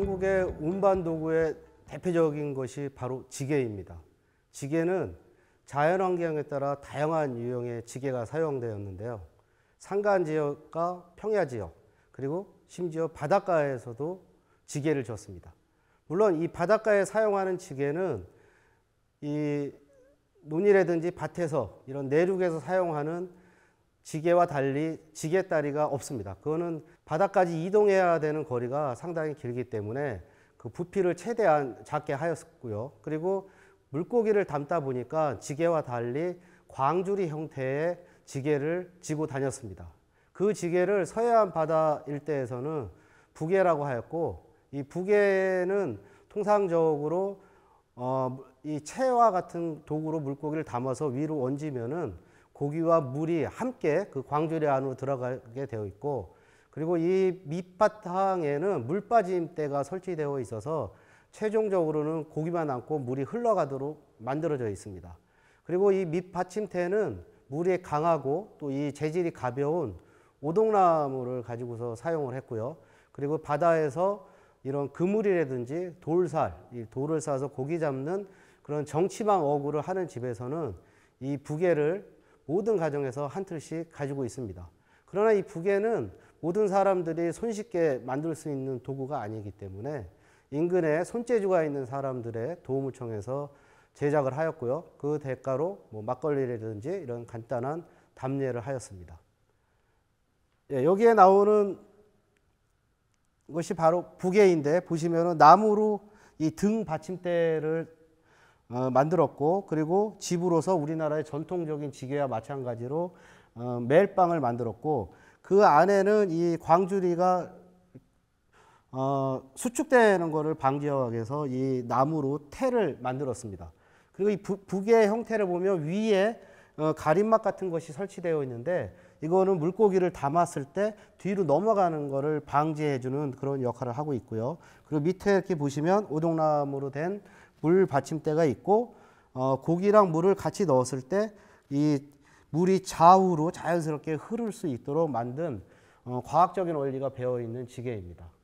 한국의 운반 도구의 대표적인 것이 바로 지게입니다. 지게는 자연환경에 따라 다양한 유형의 지게가 사용되었는데요. 산간 지역과 평야 지역 그리고 심지어 바닷가에서도 지게를 졌습니다. 물론 이 바닷가에 사용하는 지게는 이 논이라든지 밭에서 이런 내륙에서 사용하는 지게와 달리 지게다리가 없습니다. 그거는 바닥까지 이동해야 되는 거리가 상당히 길기 때문에 그 부피를 최대한 작게 하였고요. 그리고 물고기를 담다 보니까 지게와 달리 광주리 형태의 지게를 지고 다녔습니다. 그 지게를 서해안 바다 일대에서는 부계라고 하였고 이 부계는 통상적으로 어, 이 채와 같은 도구로 물고기를 담아서 위로 얹으면은 고기와 물이 함께 그 광주리 안으로 들어가게 되어 있고 그리고 이 밑바탕에는 물 빠짐대가 설치되어 있어서 최종적으로는 고기만 남고 물이 흘러가도록 만들어져 있습니다. 그리고 이 밑받침대는 물이 강하고 또 이 재질이 가벼운 오동나무를 가지고서 사용을 했고요. 그리고 바다에서 이런 그물이라든지 돌살, 이 돌을 싸서 고기 잡는 그런 정치망 어구를 하는 집에서는 이 부계를 모든 가정에서 한 틀씩 가지고 있습니다. 그러나 이 북에는 모든 사람들이 손쉽게 만들 수 있는 도구가 아니기 때문에 인근에 손재주가 있는 사람들의 도움을 청해서 제작을 하였고요. 그 대가로 뭐 막걸리라든지 이런 간단한 담례를 하였습니다. 예, 여기에 나오는 것이 바로 부계인데 보시면 나무로 이 등 받침대를 어, 만들었고 그리고 집으로서 우리나라의 전통적인 지게와 마찬가지로 어, 멜빵을 만들었고 그 안에는 이 광주리가 어, 수축되는 것을 방지하기 위해서 이 나무로 테를 만들었습니다. 그리고 이 부, 북의 형태를 보면 위에 어, 가림막 같은 것이 설치되어 있는데 이거는 물고기를 담았을 때 뒤로 넘어가는 것을 방지해주는 그런 역할을 하고 있고요. 그리고 밑에 이렇게 보시면 오동나무로 된물 받침대가 있고 어, 고기랑 물을 같이 넣었을 때 이 물이 좌우로 자연스럽게 흐를 수 있도록 만든 어, 과학적인 원리가 배어 있는 지게입니다.